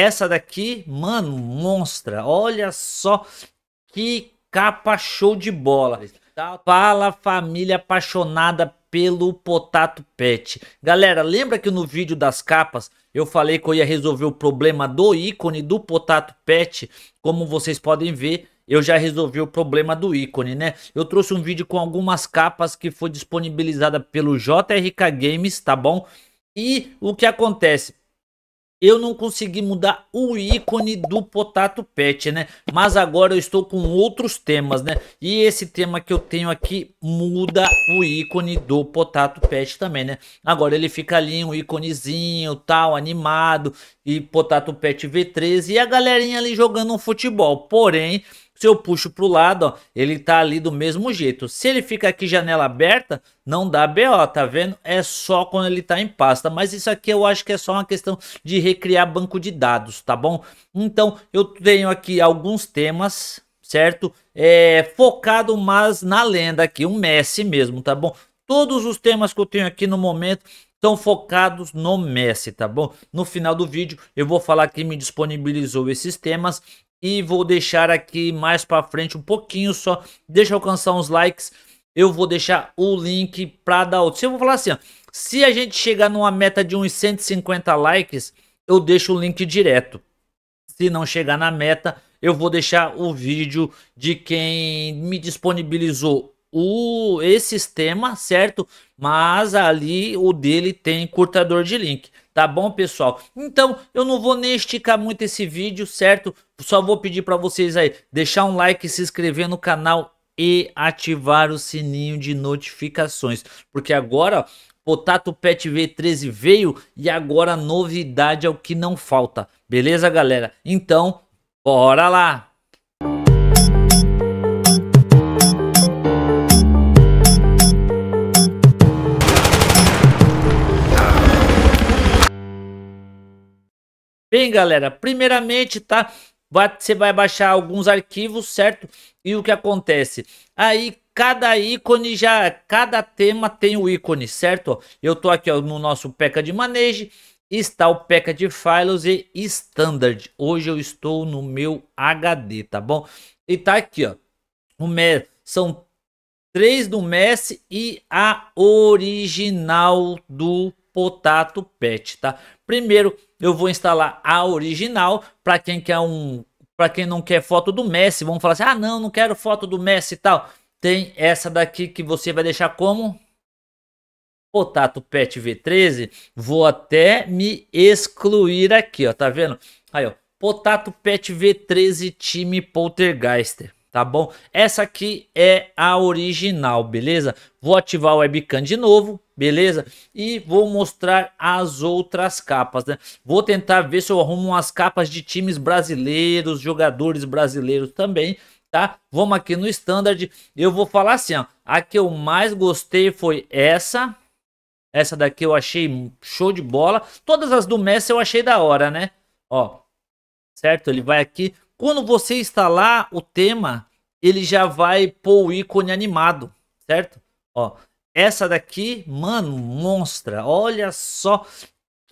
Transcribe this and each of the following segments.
Essa daqui, mano, monstra. Olha só que capa show de bola. Fala família apaixonada pelo Potato Pet. Galera, lembra que no vídeo das capas eu falei que eu ia resolver o problema do ícone do Potato Pet? Como vocês podem ver, eu já resolvi o problema do ícone, né? Eu trouxe um vídeo com algumas capas que foi disponibilizada pelo JRK Games, tá bom? E o que acontece? eu não consegui mudar o ícone do Potato Pet, né? Mas agora eu estou com outros temas, né? E esse tema que eu tenho aqui muda o ícone do Potato Pet também, né? Agora ele fica ali um íconezinho, tal, animado, e Potato Pet V13 e a galerinha ali jogando um futebol. Porém, se eu puxo para o lado, ó, ele está ali do mesmo jeito. Se ele fica aqui janela aberta, não dá BO, tá vendo? É só quando ele está em pasta. Mas isso aqui eu acho que é só uma questão de recriar banco de dados, tá bom? Então eu tenho aqui alguns temas, certo? É, focado mais na lenda aqui, o Messi mesmo, tá bom? Todos os temas que eu tenho aqui no momento estão focados no Messi, tá bom? No final do vídeo eu vou falar quem me disponibilizou esses temas e vou deixar aqui mais para frente um pouquinho só, deixa eu alcançar uns likes, eu vou deixar o link para dar outro. Se eu vou falar assim, ó, se a gente chegar numa meta de uns 150 likes, eu deixo o link direto. Se não chegar na meta, eu vou deixar o vídeo de quem me disponibilizou o esse sistema, certo? Mas ali o dele tem curtador de link, tá bom, pessoal? Então, eu não vou nem esticar muito esse vídeo, certo? Só vou pedir para vocês aí deixar um like, se inscrever no canal e ativar o sininho de notificações, porque agora Potato Pet V13 veio e agora novidade é o que não falta. Beleza, galera? Então, bora lá. Bem, galera, primeiramente, tá? Você vai baixar alguns arquivos, certo? E o que acontece? Aí cada ícone já, cada tema tem o um ícone, certo? Eu tô aqui ó, no nosso Peca de manejo, está o Peca de Files e Standard. Hoje eu estou no meu HD, tá bom? E tá aqui, ó, o MES, são três do MES e a original do Potato Pet, tá? Primeiro, eu vou instalar a original para quem quer um, para quem não quer foto do Messi, vamos falar assim: "Ah, não, não quero foto do Messi e tal". Tem essa daqui que você vai deixar como Potato Pet V13, vou até me excluir aqui, ó, tá vendo? Aí, ó, Potato Pet V13 time Poltergeister tá bom? Essa aqui é a original, beleza? Vou ativar o webcam de novo, beleza? E vou mostrar as outras capas, né? Vou tentar ver se eu arrumo umas capas de times brasileiros, jogadores brasileiros também, tá? Vamos aqui no standard, eu vou falar assim, ó, a que eu mais gostei foi essa, essa daqui eu achei show de bola, todas as do Messi eu achei da hora, né? Ó, certo? Ele vai aqui, quando você instalar o tema, ele já vai pôr o ícone animado, certo? Ó, essa daqui, mano, monstra. Olha só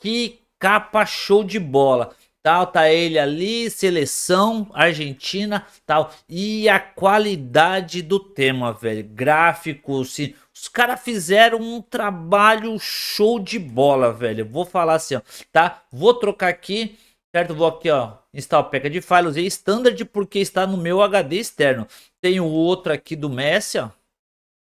que capa show de bola. Tal, tá ele ali, seleção argentina, tal. E a qualidade do tema, velho. Gráfico, sim. Os caras fizeram um trabalho show de bola, velho. Vou falar assim, ó, tá? Vou trocar aqui Certo? Vou aqui, ó, install pack de file, usei standard porque está no meu HD externo. Tem o outro aqui do Messi, ó.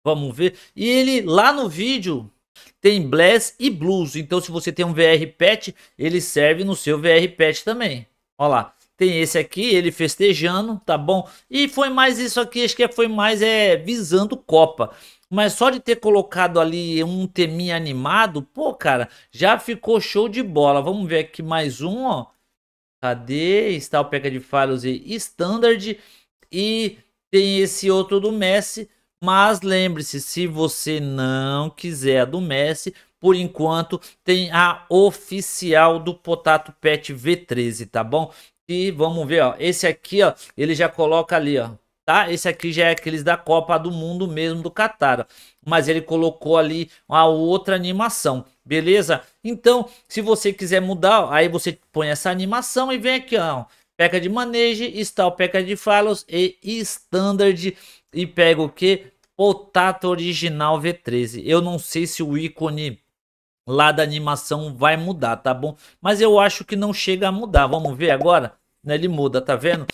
Vamos ver. E ele lá no vídeo tem Bless e Blues. Então se você tem um VR patch, ele serve no seu VR patch também. Olha lá. Tem esse aqui, ele festejando, tá bom? E foi mais isso aqui, acho que foi mais é, visando Copa. Mas só de ter colocado ali um teminha animado, pô, cara, já ficou show de bola. Vamos ver aqui mais um, ó. HD, install pack de files e standard e tem esse outro do Messi, mas lembre-se, se você não quiser a do Messi, por enquanto tem a oficial do Potato Pet V13, tá bom? E vamos ver, ó, esse aqui, ó, ele já coloca ali, ó, tá? Esse aqui já é aqueles da Copa do Mundo mesmo do Qatar, mas ele colocou ali uma outra animação, beleza? Então, se você quiser mudar, aí você põe essa animação e vem aqui, ó, peca de manejo, install peca de falos e standard e pega o que? Potato original V13. Eu não sei se o ícone lá da animação vai mudar, tá bom? Mas eu acho que não chega a mudar. Vamos ver agora? Ele muda, tá vendo?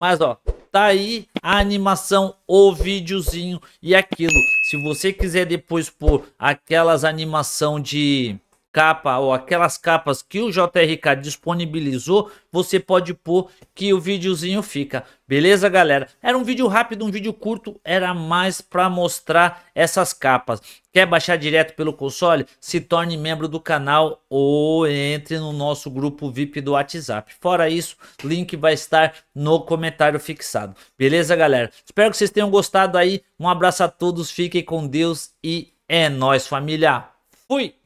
Mas ó, Tá aí a animação, o videozinho e aquilo. Se você quiser depois pôr aquelas animação de capa ou aquelas capas que o JRK disponibilizou, você pode pôr que o videozinho fica. Beleza, galera? Era um vídeo rápido, um vídeo curto, era mais para mostrar essas capas. Quer baixar direto pelo console? Se torne membro do canal ou entre no nosso grupo VIP do WhatsApp. Fora isso, link vai estar no comentário fixado. Beleza, galera? Espero que vocês tenham gostado aí. Um abraço a todos, fiquem com Deus e é nós, família. Fui!